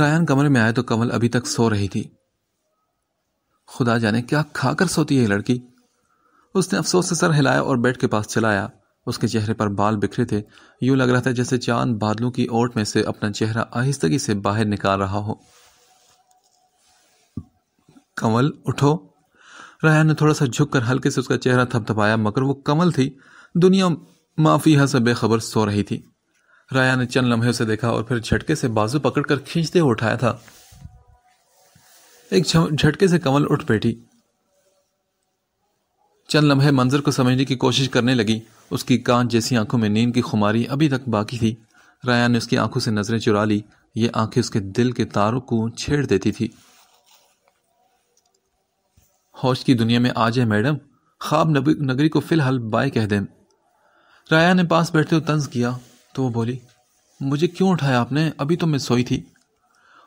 Ryan कमरे में आया तो कमल अभी तक सो रही थी खुदा जाने क्या खाकर सोती है लड़की उसने अफसोस से सर हिलाया और बेड के पास चलाया उसके चेहरे पर बाल बिखरे थे यूं लग रहा था जैसे चांद बादलों की ओट में से अपना चेहरा आहिस्तगी से बाहर निकाल रहा हो कमल उठो रायन ने थोड़ा सा झुककर हल्के से उसका चेहरा थपथपाया मगर वो कमल थी दुनिया माफिया से बेखबर सो रही थी राया ने चंद लम्हे उसे देखा और फिर झटके से बाजू पकड़कर खींचते हुए उठाया था एक झटके से कमल उठ बैठी चंद लम्हे मंजर को समझने की कोशिश करने लगी उसकी कांच जैसी आंखों में नींद की खुमारी अभी तक बाकी थी राया ने उसकी आंखों से नजरें चुरा ली ये आंखें उसके दिल के तारों को छेड़ देती थी होश की दुनिया में आ जाए मैडम ख्वाब नगरी को फिलहाल बाय कह दें राया ने पास बैठते हुए तंज किया तो वो बोली मुझे क्यों उठाया आपने अभी तो मैं सोई थी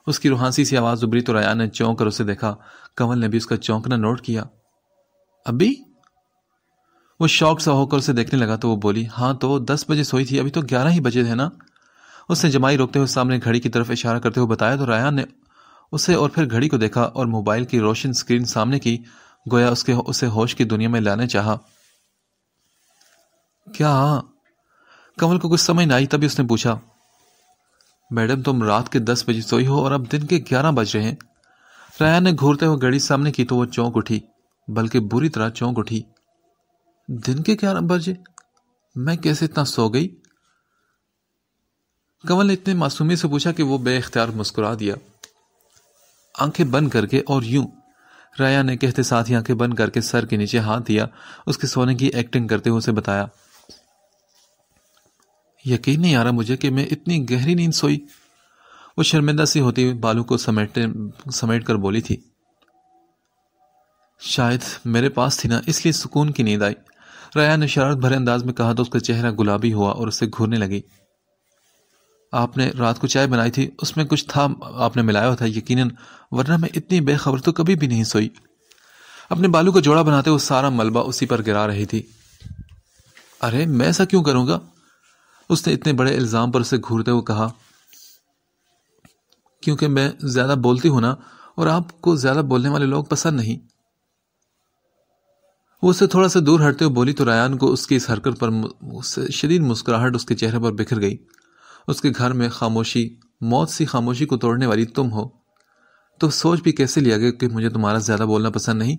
उसकी रूहानसी सी आवाज़ उभरी तो रया ने चौंक कर उसे देखा कंवल ने भी उसका चौंकना नोट किया अभी वो शौक सा होकर उसे देखने लगा तो वो बोली हाँ तो दस बजे सोई थी अभी तो ग्यारह ही बजे थे ना उसने जमाई रोकते हुए सामने घड़ी की तरफ इशारा करते हुए बताया तो रया ने उसे और फिर घड़ी को देखा और मोबाइल की रोशन स्क्रीन सामने की गोया उसके उसे होश की दुनिया में लाने चाहा क्या कमल को कुछ समझ न आई तभी उसने पूछा मैडम तुम रात के दस बजे सोई हो और अब दिन के ग्यारह बज रहे हैं रया ने घूरते हुए घड़ी सामने की तो वो चौंक उठी बल्कि बुरी तरह चौंक उठी दिन के ग्यारह बजे मैं कैसे इतना सो गई कमल ने इतने मासूमी से पूछा कि वो बेख्तियार मुस्कुरा दिया आंखें बंद करके और यूं राया ने कहते साथ ही आंखें बंद करके सर के नीचे हाथ दिया उसके सोने की एक्टिंग करते हुए उसे बताया यकीन नहीं आ रहा मुझे कि मैं इतनी गहरी नींद सोई वो शर्मिंदा सी होती हुई बालू को समेटने समेट कर बोली थी शायद मेरे पास थी ना इसलिए सुकून की नींद आई रया ने शरारत भरे अंदाज में कहा तो उसका चेहरा गुलाबी हुआ और उसे घूरने लगी आपने रात को चाय बनाई थी उसमें कुछ था आपने मिलाया था यकीनन वरना मैं इतनी बेखबर तो कभी भी नहीं सोई अपने बालू का जोड़ा बनाते हुए सारा मलबा उसी पर गिरा रही थी अरे मैं ऐसा क्यों करूंगा उसने इतने बड़े इल्ज़ाम पर उसे घूरते हुए कहा क्योंकि मैं ज़्यादा बोलती हूँ ना और आपको ज़्यादा बोलने वाले लोग पसंद नहीं वो उसे थोड़ा सा दूर हटते हुए बोली तो रायान को उसकी इस हरकत पर शदीद मुस्कुराहट उसके चेहरे पर बिखर गई उसके घर में खामोशी मौत सी खामोशी को तोड़ने वाली तुम हो तो सोच भी कैसे लिया गया कि मुझे तुम्हारा ज़्यादा बोलना पसंद नहीं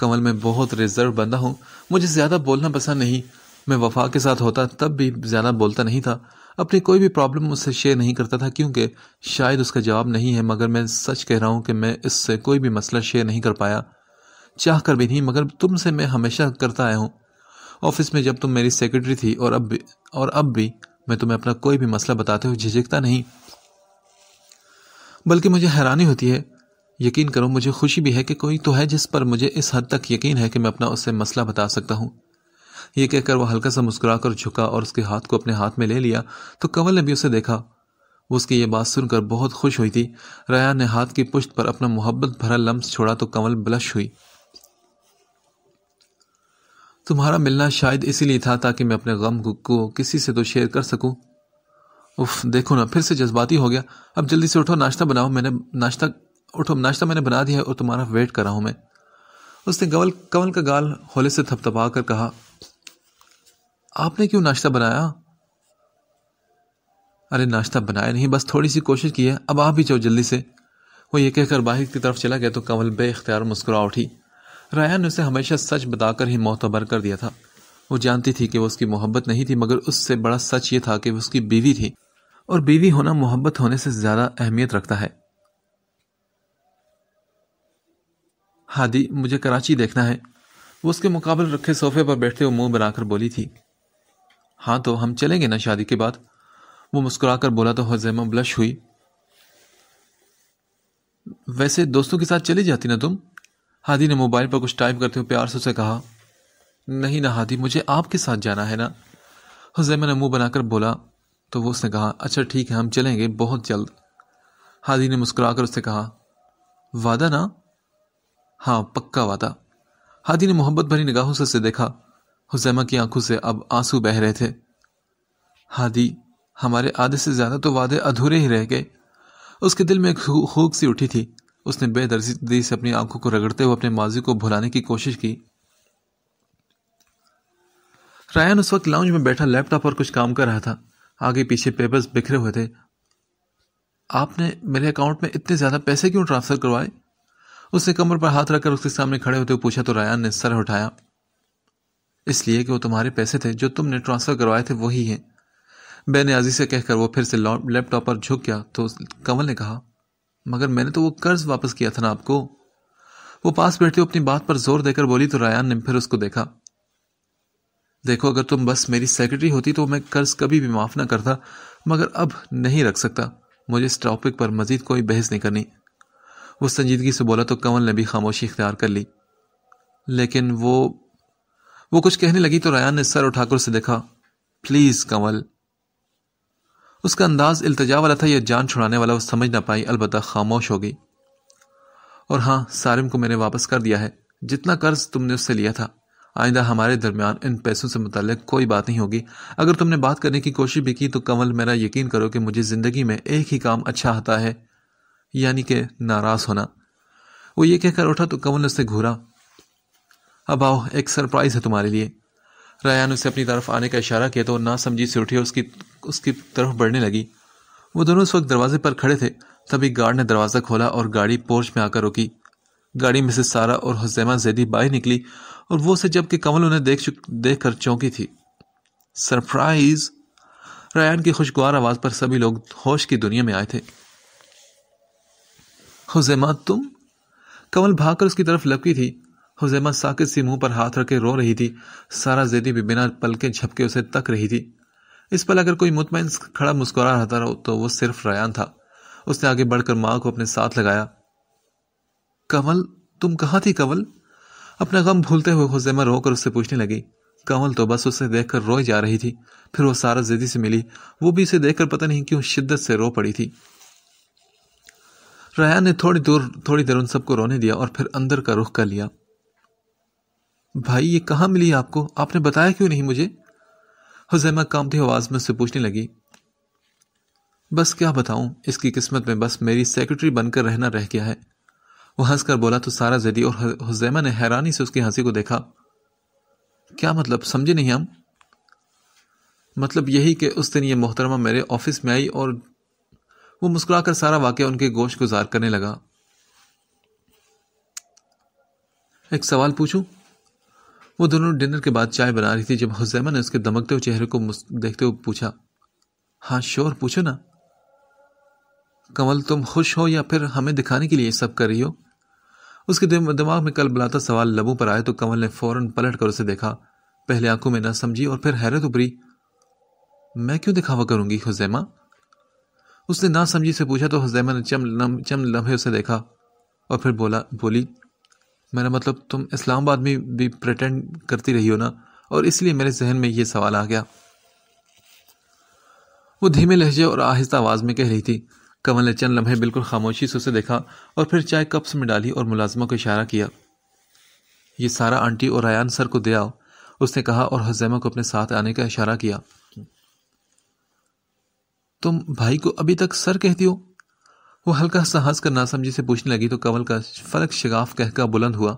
कमल मैं बहुत रिजर्व बंदा हूँ मुझे ज़्यादा बोलना पसंद नहीं मैं वफा के साथ होता तब भी ज़्यादा बोलता नहीं था अपनी कोई भी प्रॉब्लम उससे शेयर नहीं करता था क्योंकि शायद उसका जवाब नहीं है मगर मैं सच कह रहा हूँ कि मैं इससे कोई भी मसला शेयर नहीं कर पाया चाह कर भी नहीं मगर तुमसे मैं हमेशा करता आया हूँ ऑफिस में जब तुम मेरी सेक्रेटरी थी और अब भी और अब भी मैं तुम्हें अपना कोई भी मसला बताते हुए झिझकता नहीं बल्कि मुझे हैरानी होती है यकीन करो मुझे खुशी भी है कि कोई तो है जिस पर मुझे इस हद तक यकीन है कि मैं अपना उससे मसला बता सकता हूँ ये कहकर वह हल्का सा मुस्कुरा कर झुका और उसके हाथ को अपने हाथ में ले लिया तो कंवल ने भी उसे देखा वो उसकी ये बात सुनकर बहुत खुश हुई थी रया ने हाथ की पुश्त पर अपना मोहब्बत भरा लम्स छोड़ा तो कंवल ब्लश हुई तुम्हारा मिलना शायद इसीलिए था ताकि मैं अपने गम को किसी से तो शेयर कर सकूं उफ देखो ना फिर से जज्बाती हो गया अब जल्दी से उठो नाश्ता बनाओ मैंने नाश्ता उठो नाश्ता मैंने बना दिया है और तुम्हारा वेट कर रहा हूं मैं उसने कंवल कंवल का गाल होले से थपथपा कर कहा आपने क्यों नाश्ता बनाया अरे नाश्ता बनाया नहीं बस थोड़ी सी कोशिश की है अब आप ही जाओ जल्दी से वो ये कहकर बाहर की तरफ चला गया तो कंवल बेख्तियार मुस्कुरा उठी रायान ने उसे हमेशा सच बताकर ही मोहतबर कर दिया था वो जानती थी कि वो उसकी मोहब्बत नहीं थी मगर उससे बड़ा सच ये था कि वो उसकी बीवी थी और बीवी होना मोहब्बत होने से ज़्यादा अहमियत रखता है हादी मुझे कराची देखना है वो उसके मुकाबले रखे सोफे पर बैठते हुए मुंह बनाकर बोली थी हाँ तो हम चलेंगे ना शादी के बाद वो मुस्कुरा कर बोला तो हजैमा ब्लश हुई वैसे दोस्तों के साथ चली जाती ना तुम हादी ने मोबाइल पर कुछ टाइप करते हुए प्यार से उसे कहा नहीं ना हादी मुझे आपके साथ जाना है ना हजैमा ने मुंह बनाकर बोला तो वो उसने कहा अच्छा ठीक है हम चलेंगे बहुत जल्द हादी ने मुस्कुरा कर उससे कहा वादा ना हाँ पक्का वादा हादी ने मोहब्बत भरी निगाहों से उसे देखा हुजैमा की आंखों से अब आंसू बह रहे थे हादी हमारे आधे से ज़्यादा तो वादे अधूरे ही रह गए उसके दिल में एक खूब सी उठी थी उसने बेदर्जी से अपनी आंखों को रगड़ते हुए अपने माजी को भुलाने की कोशिश की रायन उस वक्त लाउंज में बैठा लैपटॉप पर कुछ काम कर रहा था आगे पीछे पेपर्स बिखरे हुए थे आपने मेरे अकाउंट में इतने ज़्यादा पैसे क्यों ट्रांसफ़र करवाए उसने कमर पर हाथ रखकर उसके सामने खड़े होते हुए पूछा तो रायान ने सर उठाया इसलिए कि वो तुम्हारे पैसे थे जो तुमने ट्रांसफ़र करवाए थे वही हैं बेनियाजी से कहकर वो फिर से लैपटॉप पर झुक गया तो कंवल ने कहा मगर मैंने तो वो कर्ज वापस किया था ना आपको वो पास बैठते हुए अपनी बात पर जोर देकर बोली तो रयान ने फिर उसको देखा देखो अगर तुम बस मेरी सेक्रेटरी होती तो मैं कर्ज कभी भी माफ ना करता मगर अब नहीं रख सकता मुझे इस टॉपिक पर मजीद कोई बहस नहीं करनी वो संजीदगी से बोला तो कंवल ने भी खामोशी इख्तियार कर ली लेकिन वो वो कुछ कहने लगी तो रयान ने सर उठाकर उसे देखा प्लीज कंवल उसका अंदाज इल्तजा वाला था यह जान छुड़ाने वाला वो समझ ना पाई अलबत् खामोश हो गई और हाँ सारिम को मैंने वापस कर दिया है जितना कर्ज तुमने उससे लिया था आइंदा हमारे दरमियान इन पैसों से मुतल कोई बात नहीं होगी अगर तुमने बात करने की कोशिश भी की तो कंवल मेरा यकीन करो कि मुझे ज़िंदगी में एक ही काम अच्छा आता है यानी कि नाराज़ होना वो ये कहकर उठा तो कंवल उससे घूरा अब आओ एक सरप्राइज़ है तुम्हारे लिए रयान उसे अपनी तरफ आने का इशारा किया तो ना समझी से उठी और उसकी उसकी तरफ बढ़ने लगी वो दोनों उस वक्त दरवाजे पर खड़े थे तभी गार्ड ने दरवाज़ा खोला और गाड़ी पोर्च में आकर रुकी गाड़ी में से सारा और हुसैमा जैदी बाहर निकली और वो उसे जबकि कमल उन्हें देख देख कर चौंकी थी सरप्राइज रयान की खुशगवार आवाज़ पर सभी लोग होश की दुनिया में आए थे हुसैमा तुम कमल भागकर उसकी तरफ लपकी थी हुजैमा साकित सी मुंह पर हाथ रखे रो रही थी सारा जेदी भी बिना पल के झपके उसे तक रही थी इस पल अगर कोई मुतमिन खड़ा मुस्कुरा रहा था तो वो सिर्फ रयान था उसने आगे बढ़कर माँ को अपने साथ लगाया कंवल तुम कहाँ थी कंवल अपना गम भूलते हुए हुजैमा रोकर उससे पूछने लगी कंवल तो बस उसे देखकर रोई जा रही थी फिर वो सारा जैदी से मिली वो भी उसे देखकर पता नहीं क्यों शिद्दत से रो पड़ी थी रयान ने थोड़ी दूर थोड़ी देर उन सबको रोने दिया और फिर अंदर का रुख कर लिया भाई ये कहाँ मिली आपको आपने बताया क्यों नहीं मुझे हुजैमा कामती आवाज़ में उससे पूछने लगी बस क्या बताऊं इसकी किस्मत में बस मेरी सेक्रेटरी बनकर रहना रह गया है वह हंसकर बोला तो सारा जदी और हुजैमा ने हैरानी से उसकी हंसी को देखा क्या मतलब समझे नहीं हम मतलब यही कि उस दिन ये मोहतरमा मेरे ऑफिस में आई और वो मुस्कुराकर सारा वाक्य उनके गोश गुजार करने लगा एक सवाल पूछूं वो दोनों डिनर के बाद चाय बना रही थी जब हुसैमा ने उसके दमकते हुए चेहरे को देखते हुए पूछा हाँ श्योर पूछो ना कमल तुम खुश हो या फिर हमें दिखाने के लिए सब कर रही हो उसके दिमाग में कल बुलाता सवाल लबों पर आया तो कमल ने फौरन पलट कर उसे देखा पहले आंखों में ना समझी और फिर हैरत उभरी मैं क्यों दिखावा करूंगी हुजैमा उसने ना समझी से पूछा तो हुजैमा ने चम लम चम लम्हे उसे देखा और फिर बोला बोली मेरा मतलब तुम इस्लामाबाद में भी प्रटेंड करती रही हो ना और इसलिए मेरे जहन में ये सवाल आ गया वो धीमे लहजे और आहिस्ता आवाज़ में कह रही थी कंवल ने चंद लम्हे बिल्कुल खामोशी से उसे देखा और फिर चाय कप्स में डाली और मुलाजमा को इशारा किया ये सारा आंटी और रयान सर को दे आओ उसने कहा और हजैमा को अपने साथ आने का इशारा किया तुम भाई को अभी तक सर कहती हो वो हल्का सा हंस कर नासमझी से पूछने लगी तो कमल का फलक शगाफ कहकर बुलंद हुआ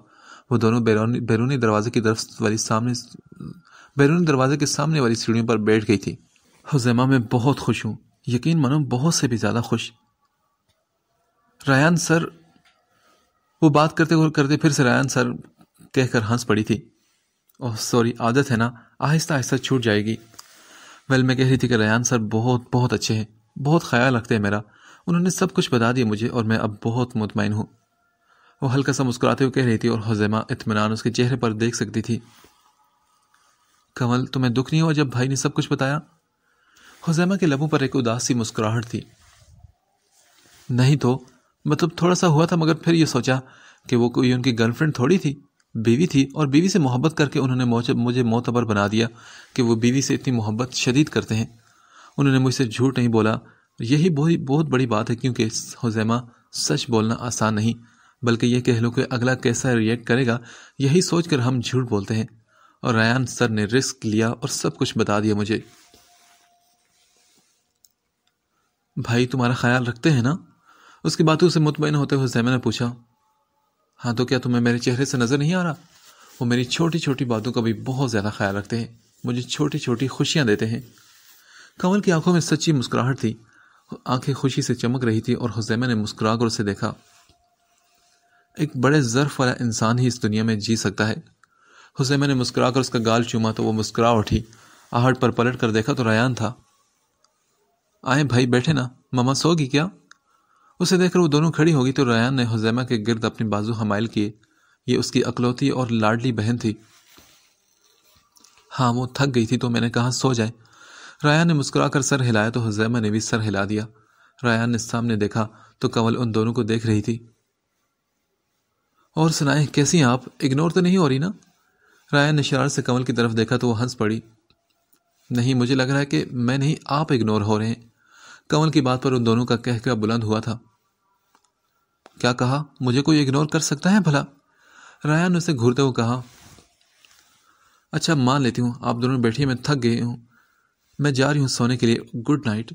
वो दोनों बैरूनी बैरूनी दरवाजे की तरफ वाली सामने बैरूनी दरवाजे के सामने वाली सीढ़ियों पर बैठ गई थी हुजैमा मैं बहुत खुश हूँ यकीन मानो बहुत से भी ज़्यादा खुश रायान सर वो बात करते और करते फिर से रायान सर कहकर हंस पड़ी थी ओह सॉरी आदत है ना आहिस्ता आहिस्ता छूट जाएगी वेल मैं कह रही थी कि रयान सर बहुत बहुत अच्छे हैं बहुत ख्याल रखते हैं मेरा उन्होंने सब कुछ बता दिया मुझे और मैं अब बहुत मुतमिन हूँ वो हल्का सा मुस्कुराते हुए कह रही थी और हजैमा इतमान उसके चेहरे पर देख सकती थी कमल तुम्हें दुख नहीं हुआ जब भाई ने सब कुछ बताया हजैमा के लबों पर एक उदासी मुस्कुराहट थी नहीं तो मतलब थोड़ा सा हुआ था मगर फिर ये सोचा कि वो कोई उनकी गर्लफ्रेंड थोड़ी थी बीवी थी और बीवी से मोहब्बत करके उन्होंने मुझे मोतबर बना दिया कि वो बीवी से इतनी मोहब्बत शदीद करते हैं उन्होंने मुझसे झूठ नहीं बोला यही बहुत बहुत बड़ी बात है क्योंकि हुजैमा सच बोलना आसान नहीं बल्कि यह कह लो कि अगला कैसा रिएक्ट करेगा यही सोचकर हम झूठ बोलते हैं और रयान सर ने रिस्क लिया और सब कुछ बता दिया मुझे भाई तुम्हारा ख्याल रखते हैं ना उसकी बातों से मुतमिन होते जैमा ने पूछा हाँ तो क्या तुम्हें मेरे चेहरे से नज़र नहीं आ रहा वो मेरी छोटी छोटी बातों का भी बहुत ज़्यादा ख्याल रखते हैं मुझे छोटी छोटी खुशियां देते हैं कंवल की आंखों में सच्ची मुस्कुराहट थी आंखें खुशी से चमक रही थी और हुसैमा ने कर उसे देखा एक बड़े ज़र्फ वाला इंसान ही इस दुनिया में जी सकता है हुसैमा ने कर उसका गाल चूमा तो वो मुस्कुरा उठी आहट पर पलट कर देखा तो रयान था आए भाई बैठे ना ममा सोगी क्या उसे देखकर वो दोनों खड़ी होगी तो रयान ने हुजैमा के गिर्द अपने बाजू हमाइल किए ये उसकी अकलौती और लाडली बहन थी हाँ वो थक गई थी तो मैंने कहा सो जाए रायान ने मुस्कुराकर सर हिलाया तो हुजैमा ने भी सर हिला दिया रायान ने सामने देखा तो कंवल उन दोनों को देख रही थी और सुनाए कैसी आप इग्नोर तो नहीं हो रही ना रायान ने शरार से कंवल की तरफ देखा तो वह हंस पड़ी नहीं मुझे लग रहा है कि मैं नहीं आप इग्नोर हो रहे हैं कंवल की बात पर उन दोनों का कहकर बुलंद हुआ था क्या कहा मुझे कोई इग्नोर कर सकता है भला रायान ने उसे घूरते हुए कहा अच्छा मान लेती हूँ आप दोनों बैठिए मैं थक गई हूँ मैं जा रही हूँ सोने के लिए गुड नाइट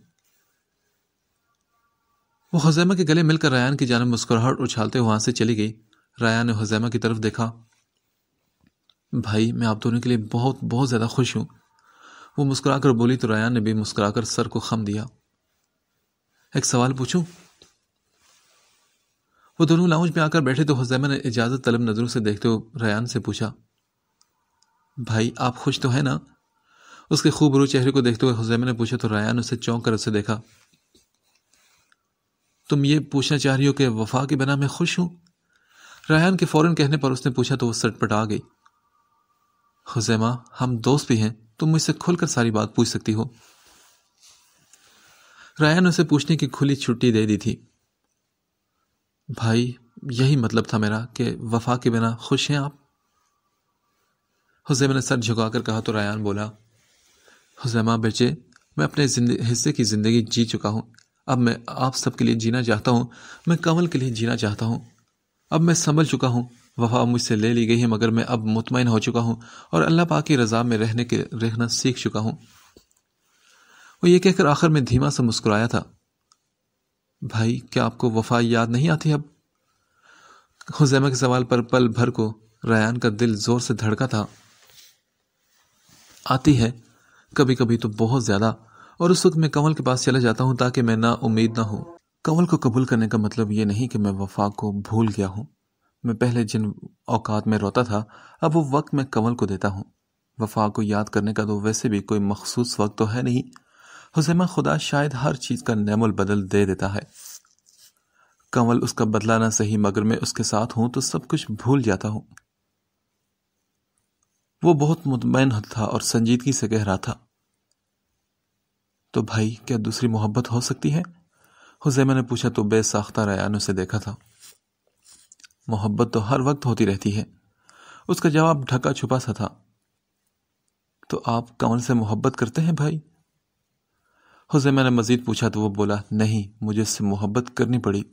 वो हजैमा के गले मिलकर रायान की जानब मुस्कुराहट उछालते हुए से चली गई रायान ने हजैमा की तरफ देखा भाई मैं आप दोनों के लिए बहुत बहुत ज़्यादा खुश हूं वो मुस्कुराकर बोली तो रायान ने भी मुस्कुराकर सर को खम दिया एक सवाल पूछू वो दोनों लाउंज में आकर बैठे तो हजैमा ने इजाज़त तलब नज़रों से देखते हुए रयान से पूछा भाई आप खुश तो हैं ना उसके खूबरू चेहरे को देखते हुए हुजैमा ने पूछा तो रायान उसे चौंक कर उसे देखा तुम ये पूछना चाह रही हो कि वफा के बिना मैं खुश हूं रायान के फौरन कहने पर उसने पूछा तो वो आ गई खुजैमा हम दोस्त भी हैं तुम मुझसे खुलकर सारी बात पूछ सकती हो रायान उसे पूछने की खुली छुट्टी दे दी थी भाई यही मतलब था मेरा कि वफा के बिना खुश हैं आप हुजैमा ने सर झुकाकर कहा तो रायान बोला हुजैमा बेचे मैं अपने हिस्से की ज़िंदगी जी चुका हूँ अब मैं आप सब के लिए जीना चाहता हूँ मैं कमल के लिए जीना चाहता हूँ अब मैं संभल चुका हूँ वफा मुझसे ले ली गई है मगर मैं अब मुतमिन हो चुका हूँ और अल्लाह पाक की रजा में रहने के रहना सीख चुका हूँ वो ये कहकर आखिर में धीमा सा मुस्कुराया था भाई क्या आपको वफा याद नहीं आती अब हुजैमा के सवाल पर पल भर को रयान का दिल जोर से धड़का था आती है कभी कभी तो बहुत ज़्यादा और उस वक्त मैं कंवल के पास चला जाता हूँ ताकि मैं ना उम्मीद ना हो कंवल को कबूल करने का मतलब ये नहीं कि मैं वफा को भूल गया हूँ मैं पहले जिन औकात में रोता था अब वो वक्त मैं कंवल को देता हूँ वफा को याद करने का तो वैसे भी कोई मखसूस वक्त तो है नहीं हुसैमा खुदा शायद हर चीज़ का नमल बदल दे देता है कंवल उसका बदला ना सही मगर मैं उसके साथ हूं तो सब कुछ भूल जाता हूं वो बहुत मुतमैन था और संजीदगी से कह रहा था तो भाई क्या दूसरी मोहब्बत हो सकती है हुजैमा ने पूछा तो बेसाख्ता रयान उसे देखा था मोहब्बत तो हर वक्त होती रहती है उसका जवाब ढका छुपा सा था तो आप कमल से मोहब्बत करते हैं भाई हुजैमा ने मजीद पूछा तो वो बोला नहीं मुझे इससे मोहब्बत करनी पड़ी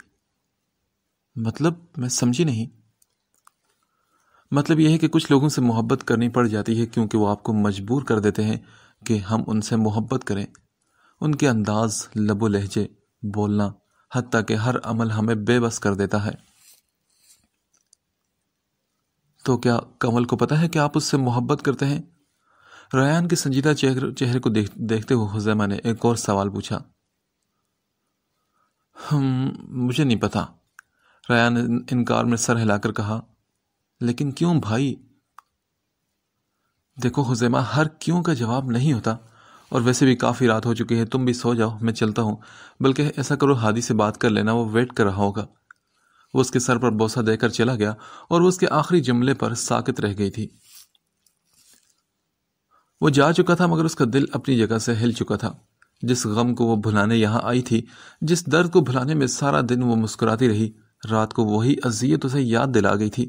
मतलब मैं समझी नहीं मतलब यह है कि कुछ लोगों से मोहब्बत करनी पड़ जाती है क्योंकि वो आपको मजबूर कर देते हैं कि हम उनसे मोहब्बत करें उनके अंदाज लबो लहजे बोलना हती कि हर अमल हमें बेबस कर देता है तो क्या कमल को पता है कि आप उससे मोहब्बत करते हैं रयान के संजीदा चेहरे चेहरे को देख देखते हुए हुजैमा ने एक और सवाल पूछा हम मुझे नहीं पता रयान ने इनकार में सर हिलाकर कहा लेकिन क्यों भाई देखो हुजैमा हर क्यों का जवाब नहीं होता और वैसे भी काफ़ी रात हो चुकी है तुम भी सो जाओ मैं चलता हूँ बल्कि ऐसा करो हादी से बात कर लेना वो वेट कर रहा होगा वो उसके सर पर बोसा देकर चला गया और वो उसके आखिरी जुमले पर साकित रह गई थी वो जा चुका था मगर उसका दिल अपनी जगह से हिल चुका था जिस गम को वो भुलाने यहाँ आई थी जिस दर्द को भुलाने में सारा दिन वो मुस्कुराती रही रात को वही अजियत उसे याद दिला गई थी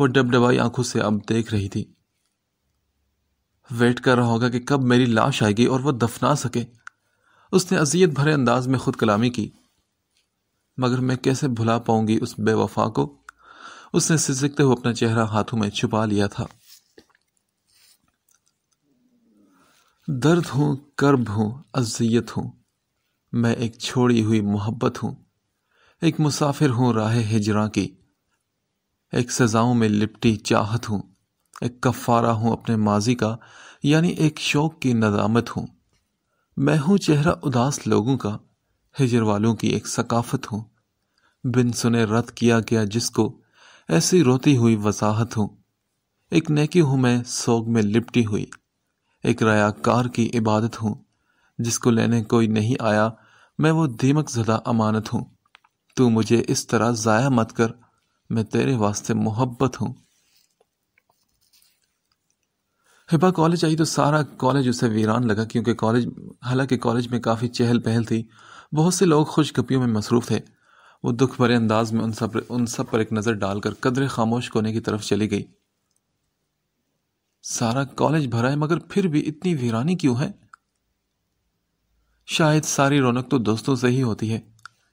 वो डबडबाई आंखों से अब देख रही थी वेट कर रहा होगा कि कब मेरी लाश आएगी और वह दफना सके उसने अजियत भरे अंदाज में खुद कलामी की मगर मैं कैसे भुला पाऊंगी उस बेवफा को उसने सिजकते हुए अपना चेहरा हाथों में छुपा लिया था दर्द हूं कर्ब हूं अजियत हूं मैं एक छोड़ी हुई मोहब्बत हूं एक मुसाफिर हूं राह हिजरा की एक सजाओं में लिपटी चाहत हूं एक कफ़ारा हूँ अपने माजी का यानी एक शौक की नदामत हूँ मैं हूँ चेहरा उदास लोगों का हिजर वालों की एक सकाफत हूँ बिन सुने रद्द किया गया जिसको ऐसी रोती हुई वसाहत हूँ एक नेकी हूँ मैं सोग में लिपटी हुई एक रयाकार की इबादत हूँ जिसको लेने कोई नहीं आया मैं वो दीमक ज़दा अमानत हूँ तू मुझे इस तरह ज़ाया मत कर मैं तेरे वास्ते मोहब्बत हूँ हिबा कॉलेज आई तो सारा कॉलेज उसे वीरान लगा क्योंकि कॉलेज हालांकि कॉलेज में काफ़ी चहल पहल थी बहुत से लोग खुश गपियों में मसरूफ़ थे वो दुख भरे अंदाज में उन सब उन सब पर एक नज़र डालकर कदर खामोश कोने की तरफ चली गई सारा कॉलेज भरा है मगर फिर भी इतनी वीरानी क्यों है शायद सारी रौनक तो दोस्तों से ही होती है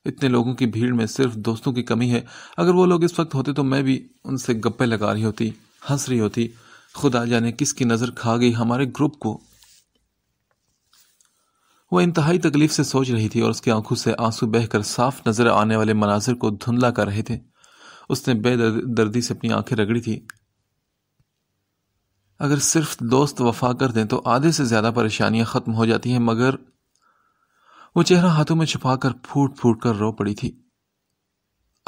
इतने लोगों की भीड़ में सिर्फ दोस्तों की कमी है अगर वो लोग इस वक्त होते तो मैं भी उनसे गप्पे लगा रही होती हंस रही होती खुदा जाने किसकी नज़र खा गई हमारे ग्रुप को वह इंतहाई तकलीफ से सोच रही थी और उसकी आंखों से आंसू बहकर साफ नजर आने वाले मनाजिर को धुंधला कर रहे थे उसने बेदर्दी से अपनी आंखें रगड़ी थी अगर सिर्फ दोस्त वफा कर दें तो आधे से ज़्यादा परेशानियां ख़त्म हो जाती हैं मगर वो चेहरा हाथों में छुपाकर कर फूट फूट कर रो पड़ी थी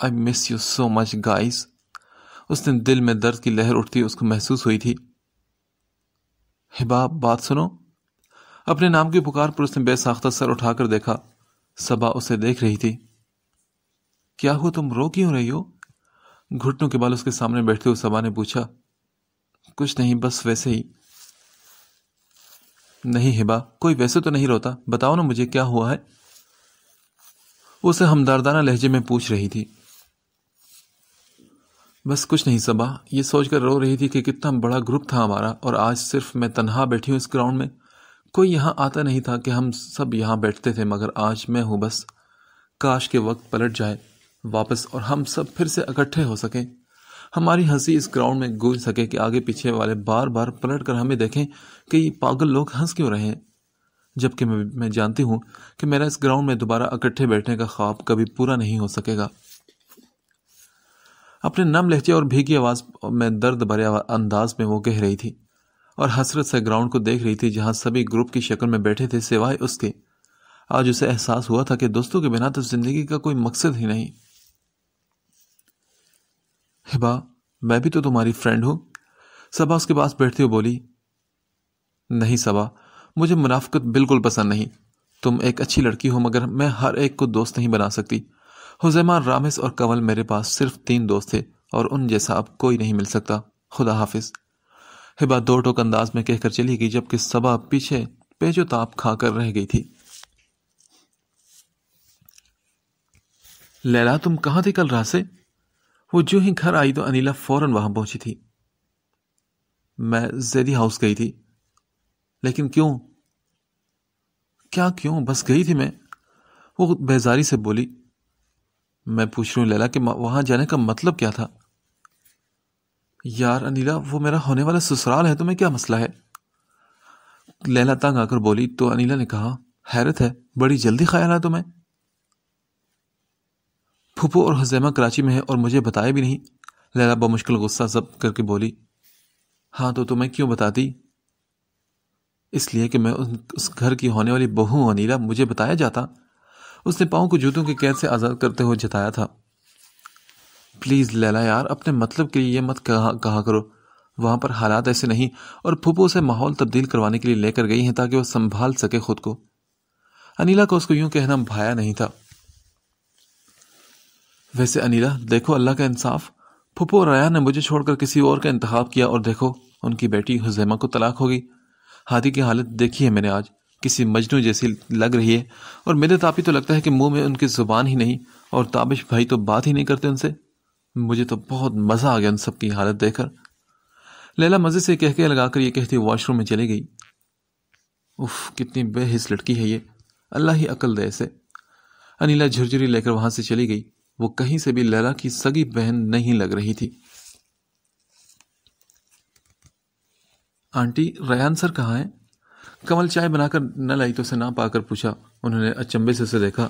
I miss you so much guys उस दिन दिल में दर्द की लहर उठती उसको महसूस हुई थी हिबा बात सुनो अपने नाम की पुकार पर उसने बेसाख्ता सर उठाकर देखा सबा उसे देख रही थी क्या हुआ तुम रो क्यों रही हो घुटनों के बाल उसके सामने बैठते हुए सबा ने पूछा कुछ नहीं बस वैसे ही नहीं हिबा कोई वैसे तो नहीं रोता बताओ ना मुझे क्या हुआ है उसे हमदर्दाना लहजे में पूछ रही थी बस कुछ नहीं सबा ये सोचकर रो रही थी कि कितना बड़ा ग्रुप था हमारा और आज सिर्फ मैं तनहा बैठी हूँ इस ग्राउंड में कोई यहाँ आता नहीं था कि हम सब यहाँ बैठते थे मगर आज मैं हूँ बस काश के वक्त पलट जाए वापस और हम सब फिर से इकट्ठे हो सकें हमारी हंसी इस ग्राउंड में गूंज सके कि आगे पीछे वाले बार बार पलट कर हमें देखें कि ये पागल लोग हंस क्यों रहे हैं जबकि मैं जानती हूँ कि मेरा इस ग्राउंड में दोबारा इकट्ठे बैठने का ख्वाब कभी पूरा नहीं हो सकेगा अपने नम लहजे और भीगी आवाज में दर्द भरे अंदाज में वो कह रही थी और हसरत से ग्राउंड को देख रही थी जहां सभी ग्रुप की शक्ल में बैठे थे सिवाय उसके आज उसे एहसास हुआ था कि दोस्तों के बिना तो जिंदगी का कोई मकसद ही नहीं हिबा मैं भी तो तुम्हारी फ्रेंड हूं सबा उसके पास बैठती हुई बोली नहीं सबा मुझे मुनाफ्त बिल्कुल पसंद नहीं तुम एक अच्छी लड़की हो मगर मैं हर एक को दोस्त नहीं बना सकती हुजैमान रामिस और कंवल मेरे पास सिर्फ तीन दोस्त थे और उन जैसा अब कोई नहीं मिल सकता खुदा हाफिज हिबा दो टोक अंदाज में कहकर चली गई जबकि सबा पीछे पेजो ताप खाकर रह गई थी लैला तुम कहां थी कल रात से वो जो ही घर आई तो अनिला फौरन वहां पहुंची थी मैं जैदी हाउस गई थी लेकिन क्यों क्या क्यों बस गई थी मैं वो बेजारी से बोली मैं पूछ रही हूँ लैला कि वहां जाने का मतलब क्या था यार अनिला वो मेरा होने वाला ससुराल है तुम्हें क्या मसला है लैला तंग आकर बोली तो अनिला ने कहा हैरत है बड़ी जल्दी ख्याल है तुम्हें फुपो और हजैमा कराची में है और मुझे बताया भी नहीं लैला बमुश्किल गुस्सा जब करके बोली हाँ तो तुम्हें क्यों बताती इसलिए कि मैं उस घर की होने वाली बहू अनिला मुझे बताया जाता उसने पाओं को जूतों की कैद से आज़ाद करते हुए जताया था प्लीज़ लैला यार अपने मतलब के लिए मत कहा कहा करो वहाँ पर हालात ऐसे नहीं और फूपो से माहौल तब्दील करवाने के लिए लेकर गई हैं ताकि वह संभाल सके खुद को अनिला को उसको यूं कहना भाया नहीं था वैसे अनिला देखो अल्लाह का इंसाफ फूपो और रया ने मुझे छोड़कर किसी और का इंतखा किया और देखो उनकी बेटी हुजैमा को तलाक होगी हादी की हालत देखी है मैंने आज किसी मजनू जैसी लग रही है और मेरे तापी तो लगता है कि मुंह में उनकी ज़ुबान ही नहीं और ताबिश भाई तो बात ही नहीं करते उनसे मुझे तो बहुत मज़ा आ गया उन सबकी हालत देखकर लैला मज़े से कह के लगा कर ये कहती वॉशरूम में चली गई उफ कितनी बेहिस लड़की है ये अल्लाह ही अकल दे ऐसे अनिला झुरझुरी लेकर वहां से चली गई वो कहीं से भी लैला की सगी बहन नहीं लग रही थी आंटी रयान सर कहाँ हैं कमल चाय बनाकर न लाई तो उसे ना पाकर पूछा उन्होंने अचंबे से उसे देखा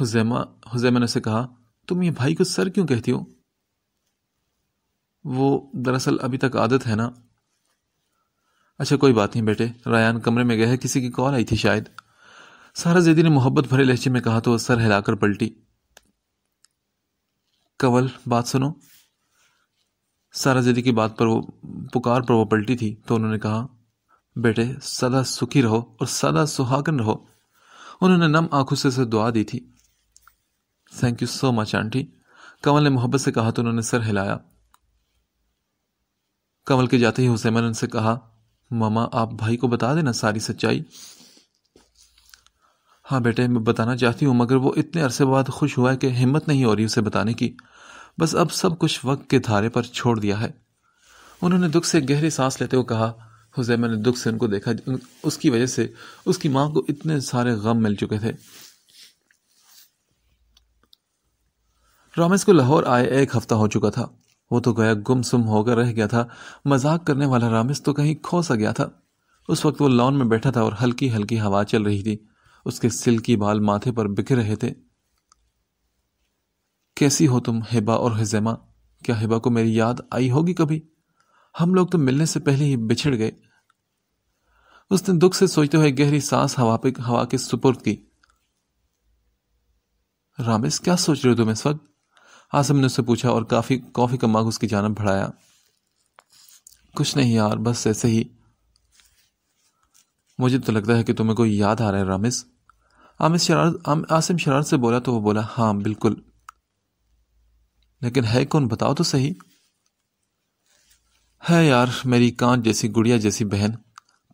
हुजैमा हुजैमा ने उसे कहा तुम ये भाई को सर क्यों कहती हो वो दरअसल अभी तक आदत है ना अच्छा कोई बात नहीं बेटे रायान कमरे में गया है किसी की कॉल आई थी शायद सारा जैदी ने मोहब्बत भरे लहजे में कहा तो सर हिलाकर पलटी कवल बात सुनो सारा जैदी की बात पर वो पुकार पर वो पलटी थी तो उन्होंने कहा बेटे सदा सुखी रहो और सदा सुहागन रहो उन्होंने नम आंखों से उसे दुआ दी थी thank you so much aunty Kamal ने मोहब्बत से कहा तो उन्होंने सर हिलाया कमल के जाते ही हुसैमन उनसे कहा मामा आप भाई को बता देना सारी सच्चाई हाँ बेटे मैं बताना चाहती हूँ मगर वो इतने अरसे बाद खुश हुआ है कि हिम्मत नहीं हो रही उसे बताने की बस अब सब कुछ वक्त के धारे पर छोड़ दिया है उन्होंने दुख से गहरी सांस लेते हुए कहा हुजैमा ने दुख से उनको देखा उसकी वजह से उसकी माँ को इतने सारे गम मिल चुके थे रामेश को लाहौर आए एक हफ्ता हो चुका था वो तो गया गुमसुम होकर रह गया था मजाक करने वाला रामेश तो कहीं खो सा गया था उस वक्त वो लॉन में बैठा था और हल्की हल्की हवा चल रही थी उसके सिल्की बाल माथे पर बिखर रहे थे कैसी हो तुम हिबा और हिजैमा क्या हिबा को मेरी याद आई होगी कभी हम लोग तो मिलने से पहले ही बिछड़ गए उसने दुख से सोचते हुए गहरी सांस हवा पे हवा के सुपुर्द की रामेश क्या सोच रहे हो तुम इस वक्त आसम ने उससे पूछा और काफी कॉफी का मग उसकी जानब बढ़ाया कुछ नहीं यार बस ऐसे ही मुझे तो लगता है कि तुम्हें कोई याद आ रहा है रामिस आमिस शरारत आम, आसिम शरारत से बोला तो वो बोला हाँ बिल्कुल लेकिन है कौन बताओ तो सही है यार मेरी कांच जैसी गुड़िया जैसी बहन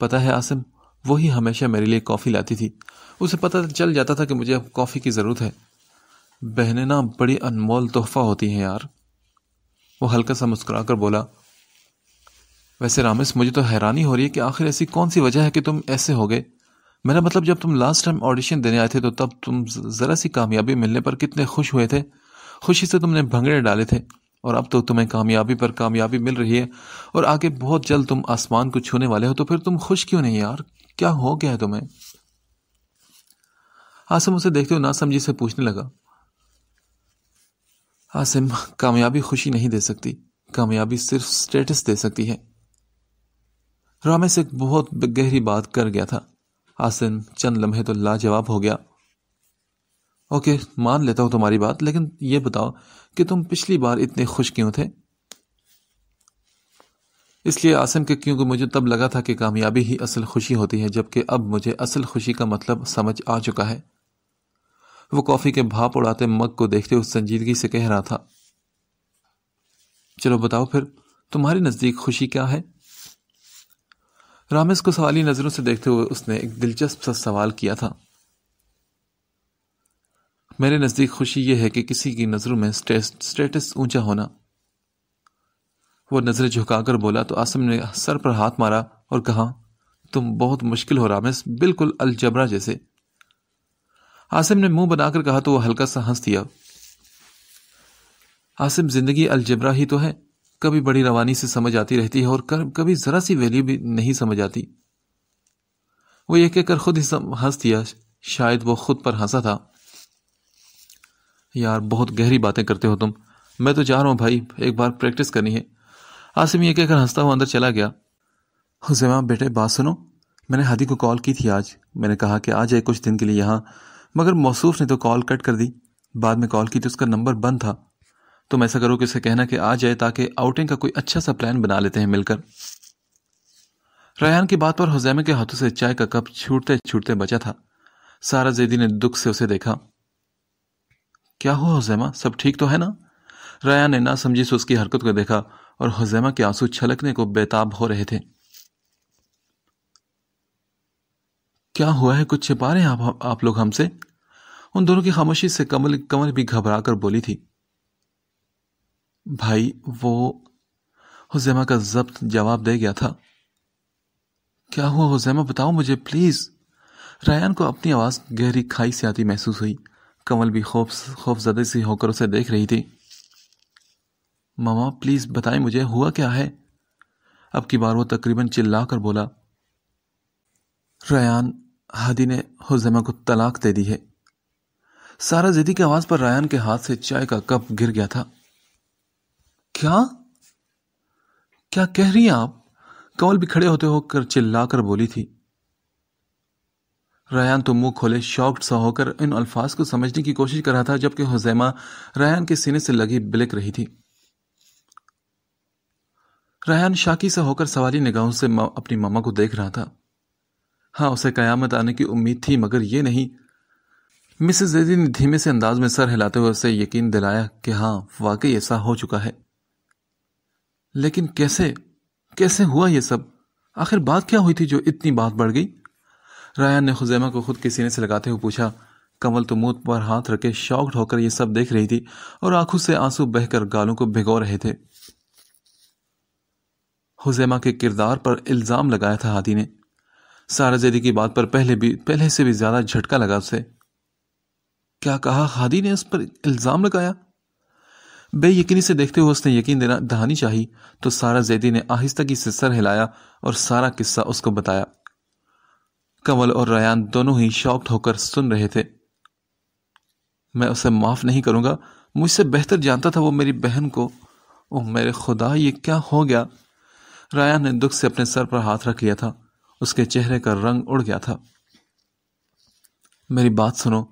पता है आसिम वो ही हमेशा मेरे लिए कॉफ़ी लाती थी उसे पता चल जाता था कि मुझे अब कॉफ़ी की ज़रूरत है बहनें ना बड़ी अनमोल तोहफा होती हैं यार वो हल्का सा मुस्कुरा कर बोला वैसे रामिस मुझे तो हैरानी हो रही है कि आखिर ऐसी कौन सी वजह है कि तुम ऐसे हो गए मेरा मतलब जब तुम लास्ट टाइम ऑडिशन देने आए थे तो तब तुम ज़रा सी कामयाबी मिलने पर कितने खुश हुए थे खुशी से तुमने भंगड़े डाले थे और अब तो तुम्हें कामयाबी पर कामयाबी मिल रही है और आगे बहुत जल्द तुम आसमान को छूने वाले हो तो फिर तुम खुश क्यों नहीं यार क्या हो गया है तुम्हें आसिम उसे देखते हुए नासमझी से पूछने लगा आसिम कामयाबी खुशी नहीं दे सकती कामयाबी सिर्फ स्टेटस दे सकती है रामेश एक बहुत गहरी बात कर गया था आसिम चंद लम्हे तो लाजवाब हो गया ओके मान लेता हूं तुम्हारी बात लेकिन यह बताओ कि तुम पिछली बार इतने खुश क्यों थे इसलिए आसम के क्योंकि मुझे तब लगा था कि कामयाबी ही असल खुशी होती है जबकि अब मुझे असल खुशी का मतलब समझ आ चुका है वो कॉफ़ी के भाप उड़ाते मग को देखते हुए संजीदगी से कह रहा था चलो बताओ फिर तुम्हारे नज़दीक खुशी क्या है रामेश को सवाली नज़रों से देखते हुए उसने एक दिलचस्प सा सवाल किया था मेरे नज़दीक खुशी यह है कि किसी की नज़रों में स्टेटस ऊंचा होना वो नज़रें झुकाकर बोला तो आसम ने सर पर हाथ मारा और कहा तुम बहुत मुश्किल हो रामिस बिल्कुल अलजबरा जैसे आसिम ने मुंह बनाकर कहा तो वह हल्का सा हंस दिया आसिम जिंदगी अलजबरा ही तो है कभी बड़ी रवानी से समझ आती रहती है और कभी जरा सी वैल्यू भी नहीं समझ आती वो ये कहकर खुद ही हंस दिया शायद वो खुद पर हंसा था यार बहुत गहरी बातें करते हो तुम मैं तो जा रहा हूँ भाई एक बार प्रैक्टिस करनी है आसिम ये कहकर हंसता हुआ अंदर चला गया हुसैमा बेटे बात सुनो मैंने हादी को कॉल की थी आज मैंने कहा कि आ जाए कुछ दिन के लिए यहाँ मगर मौसूफ ने तो कॉल कट कर दी बाद में कॉल की तो उसका नंबर बंद था तुम ऐसा करो कि उसे कहना कि आ जाए ताकि आउटिंग का कोई अच्छा सा प्लान बना लेते हैं मिलकर रयान की बात पर हुजैमे के हाथों से चाय का कप छूटते छूटते बचा था सारा जैदी ने दुख से उसे देखा क्या हुआ हुजैमा सब ठीक तो है ना रया ने ना समझी से उसकी हरकत को देखा और हुजैमा के आंसू छलकने को बेताब हो रहे थे क्या हुआ है कुछ छिपा रहे हैं आप, आप लोग हमसे उन दोनों की खामोशी से कमल कमल भी घबरा कर बोली थी भाई वो हुजैमा का जब्त जवाब दे गया था क्या हुआ हुजैमा बताओ मुझे प्लीज रयान को अपनी आवाज गहरी खाई से आती महसूस हुई कमल भी खौफ खौफजदे सी होकर उसे देख रही थी मामा प्लीज़ बताएं मुझे हुआ क्या है अब की बार वो तकरीबन चिल्ला कर बोला रयान हादी ने हुजमा को तलाक दे दी है सारा जिदी की आवाज़ पर रयान के हाथ से चाय का कप गिर गया था क्या क्या कह रही हैं आप कंवल भी खड़े होते होकर चिल्ला कर बोली थी रयान तो मुंह खोले शॉक्ड सा होकर इन अल्फाज को समझने की कोशिश कर रहा था जबकि हुजैमा रयान के सीने से लगी बिलक रही थी रयान शाकी सा होकर सवाली निगाहों से अपनी मामा को देख रहा था हाँ उसे कयामत आने की उम्मीद थी मगर यह नहीं मिसेस जेदी ने धीमे से अंदाज में सर हिलाते हुए उसे यकीन दिलाया कि हाँ वाकई ऐसा हो चुका है लेकिन कैसे कैसे हुआ यह सब आखिर बात क्या हुई थी जो इतनी बात बढ़ गई रायान ने खुजैमा को खुद के सीने से लगाते हुए पूछा कमल तो मुंह पर हाथ रखे शौक होकर यह सब देख रही थी और आंखों से आंसू बहकर गालों को भिगो रहे थे हुजैमा के किरदार पर इल्ज़ाम लगाया था हादी ने सारा जदी की बात पर पहले भी पहले से भी ज़्यादा झटका लगा उसे क्या कहा हादी ने उस पर इल्ज़ाम लगाया बेयकीनी से देखते हुए उसने यकीन देना दहानी चाहिए तो सारा जैदी ने आहिस्ता की सिर हिलाया और सारा किस्सा उसको बताया कंवल और रयान दोनों ही शॉक्ड होकर सुन रहे थे मैं उसे माफ नहीं करूंगा मुझसे बेहतर जानता था वो मेरी बहन को ओह मेरे खुदा ये क्या हो गया रायान ने दुख से अपने सर पर हाथ रख लिया था उसके चेहरे का रंग उड़ गया था मेरी बात सुनो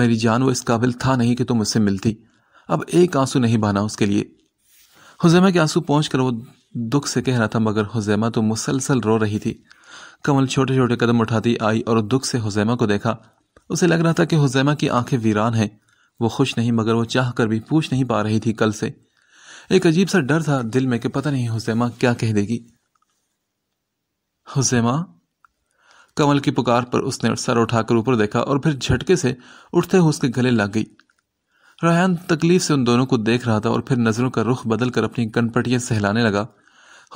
मेरी जान वो इस काबिल था नहीं कि तुम मुझसे मिलती अब एक आंसू नहीं बहाना उसके लिए हुजैमा के आंसू पहुंचकर वो दुख से कह रहा था मगर हुजैमा तो मुसलसल रो रही थी कमल छोटे छोटे कदम उठाती आई और दुख से हुजैमा को देखा उसे लग रहा था कि हुजैमा की आंखें वीरान हैं वो खुश नहीं मगर वो चाह कर भी पूछ नहीं पा रही थी कल से एक अजीब सा डर था दिल में कि पता नहीं हुसैमा क्या कह देगी हुसैमा कमल की पुकार पर उसने सर उठाकर ऊपर देखा और फिर झटके से उठते हुए उसके गले लग गई रायान तकलीफ से उन दोनों को देख रहा था और फिर नज़रों का रुख बदल कर अपनी कनपटियां सहलाने लगा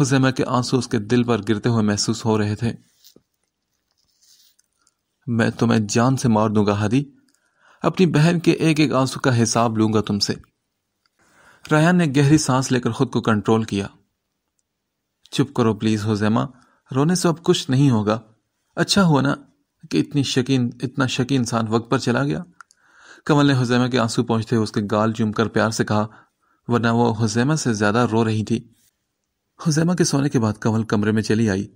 हुसैमा के आंसू उसके दिल पर गिरते हुए महसूस हो रहे थे मैं तुम्हें जान से मार दूंगा हादी अपनी बहन के एक एक आंसू का हिसाब लूंगा तुमसे रायान ने गहरी सांस लेकर खुद को कंट्रोल किया चुप करो प्लीज होजैमा रोने से अब कुछ नहीं होगा अच्छा हुआ ना कि इतनी शकीन इतना शकी इंसान वक्त पर चला गया कमल ने हुजैमा के आंसू पहुंचते हुए उसके गाल चूम कर प्यार से कहा वरना वो हुजैमा से ज़्यादा रो रही थी हुजैमा के सोने के बाद कमल कमरे में चली आई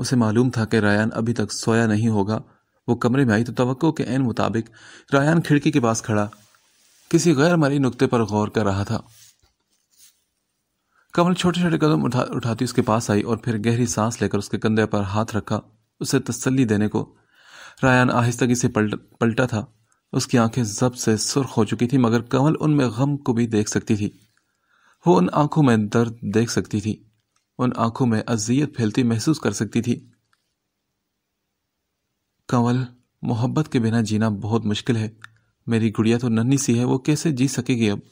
उसे मालूम था कि रायान अभी तक सोया नहीं होगा वो कमरे में आई तो तो के एन मुताबिक रायान खिड़की के पास खड़ा किसी गैर मरी नुकते पर गौर कर रहा था कमल छोटे छोटे कदम उठा उठाती उसके पास आई और फिर गहरी सांस लेकर उसके कंधे पर हाथ रखा उसे तसल्ली देने को रायान आहिस्तगी से पलट पलटा था उसकी आंखें जब से सुर्ख हो चुकी थी मगर कमल उनमें गम को भी देख सकती थी वो उन आंखों में दर्द देख सकती थी उन आंखों में अजियत फैलती महसूस कर सकती थी कंवल मोहब्बत के बिना जीना बहुत मुश्किल है मेरी गुड़िया तो नन्ही सी है वो कैसे जी सकेगी अब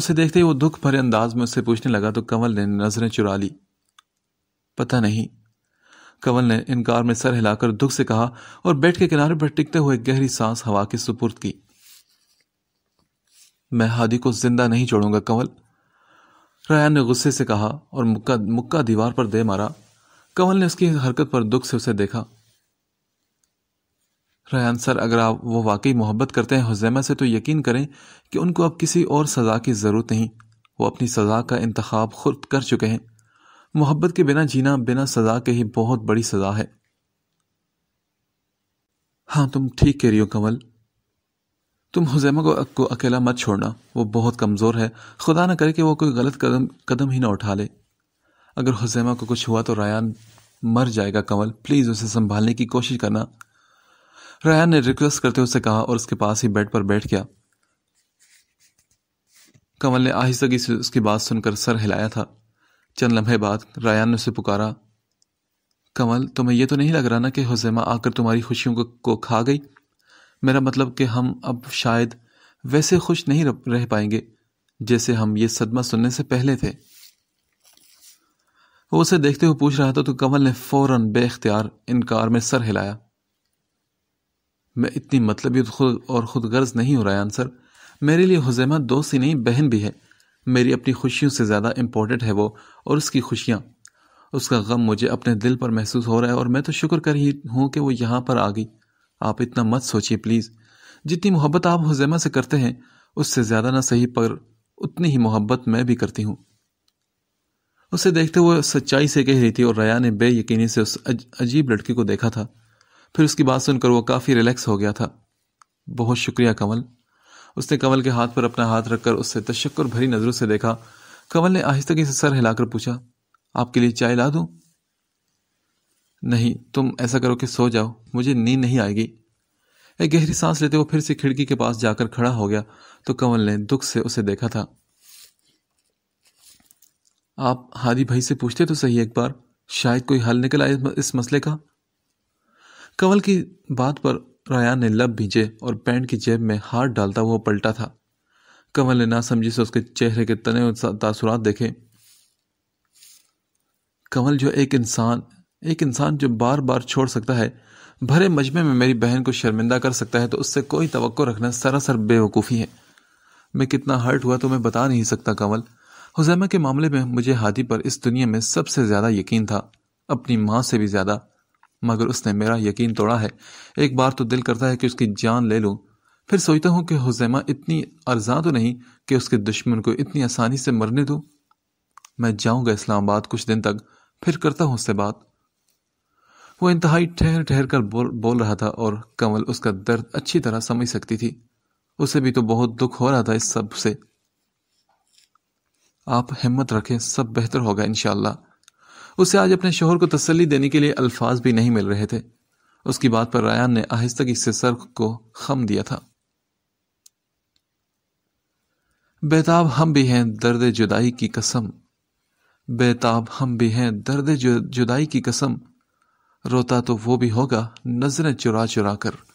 उसे देखते ही वो दुख भरे अंदाज में उससे पूछने लगा तो कंवल ने नजरें चुरा ली पता नहीं कंवल ने इनकार में सर हिलाकर दुख से कहा और बेड के किनारे पर टिकते हुए गहरी सांस हवा के सुपुर्द की मैं हादी को जिंदा नहीं छोड़ूंगा कंवल रयान ने गुस्से से कहा और मुक्का मुक्का दीवार पर दे मारा कंवल ने उसकी हरकत पर दुख से उसे देखा रैहान सर अगर आप वो वाकई मोहब्बत करते हैं हुजैमा से तो यकीन करें कि उनको अब किसी और सज़ा की ज़रूरत नहीं वो अपनी सज़ा का इंतखब खुद कर चुके हैं मोहब्बत के बिना जीना बिना सज़ा के ही बहुत बड़ी सज़ा है हाँ तुम ठीक कह रही हो कंवल तुम हुजैमा को, को अकेला मत छोड़ना वो बहुत कमज़ोर है खुदा ना करे कि वो कोई गलत कदम कदम ही ना उठा ले अगर हुजैमा को कुछ हुआ तो रायान मर जाएगा कंवल प्लीज़ उसे संभालने की कोशिश करना रयान ने रिक्वेस्ट करते हुए उसे कहा और उसके पास ही बेड पर बैठ गया कमल ने आहिस्ता की उसकी बात सुनकर सर हिलाया था चंद लम्हे बाद रयान ने उसे पुकारा कमल तुम्हें यह तो नहीं लग रहा ना कि हुजैमा आकर तुम्हारी खुशियों को, को खा गई मेरा मतलब कि हम अब शायद वैसे खुश नहीं रह पाएंगे जैसे हम ये सदमा सुनने से पहले थे वो उसे देखते हुए पूछ रहा था तो कमल ने फौरन बेख्तियार इनकार में सर हिलाया मैं इतनी मतलब खुद और खुद गर्ज नहीं हो रहा है आंसर मेरे लिए हुजैमा दोस्त ही नहीं बहन भी है मेरी अपनी खुशियों से ज़्यादा इम्पोर्टेंट है वो और उसकी खुशियाँ उसका गम मुझे अपने दिल पर महसूस हो रहा है और मैं तो शुक्र कर ही हूँ कि वो यहाँ पर आ गई आप इतना मत सोचिए प्लीज़ जितनी मोहब्बत आप हुजैमा से करते हैं उससे ज़्यादा ना सही पर उतनी ही मोहब्बत मैं भी करती हूँ उसे देखते हुए सच्चाई से कह रही थी और रया ने बेयकीनी से उस अजीब लड़की को देखा था फिर उसकी बात सुनकर वो काफ़ी रिलैक्स हो गया था बहुत शुक्रिया कंवल उसने कंवल के हाथ पर अपना हाथ रखकर उससे तशक्कर भरी नज़रों से देखा कंवल ने आहिस्तगी से सर हिलाकर पूछा आपके लिए चाय ला दूँ नहीं तुम ऐसा करो कि सो जाओ मुझे नींद नहीं आएगी एक गहरी सांस लेते हुए फिर से खिड़की के पास जाकर खड़ा हो गया तो कंवल ने दुख से उसे देखा था आप हादी भाई से पूछते तो सही एक बार शायद कोई हल निकल आए इस मसले का कंवल की बात पर रायान ने लब भींचे और पैंट की जेब में हाथ डालता हुआ पलटा था कंवल ने ना समझी से उसके चेहरे के तने तासुरात देखे कंवल जो एक इंसान एक इंसान जो बार बार छोड़ सकता है भरे मजमे में मेरी बहन को शर्मिंदा कर सकता है तो उससे कोई तो रखना सरासर बेवकूफ़ी है मैं कितना हर्ट हुआ तो मैं बता नहीं सकता कंवल हुजैमा के मामले में मुझे हादी पर इस दुनिया में सबसे ज़्यादा यकीन था अपनी माँ से भी ज़्यादा मगर उसने मेरा यकीन तोड़ा है एक बार तो दिल करता है कि उसकी जान ले लूँ फिर सोचता हूँ कि हुजैमा इतनी अर्जा तो नहीं कि उसके दुश्मन को इतनी आसानी से मरने दूँ मैं जाऊँगा इस्लामाबाद कुछ दिन तक फिर करता हूँ उससे बात वो इंतहाई ठहर ठहर कर बोल बोल रहा था और कंवल उसका दर्द अच्छी तरह समझ सकती थी उसे भी तो बहुत दुख हो रहा था इस सब से आप हिम्मत रखें सब बेहतर होगा इनशाला उसे आज अपने शोहर को तसल्ली देने के लिए अल्फाज भी नहीं मिल रहे थे उसकी बात पर रायान ने आहिस्तगी से सर को खम दिया था बेताब हम भी हैं दर्द जुदाई की कसम बेताब हम भी हैं दर्द जुदाई की कसम रोता तो वो भी होगा नजरें चुरा चुरा कर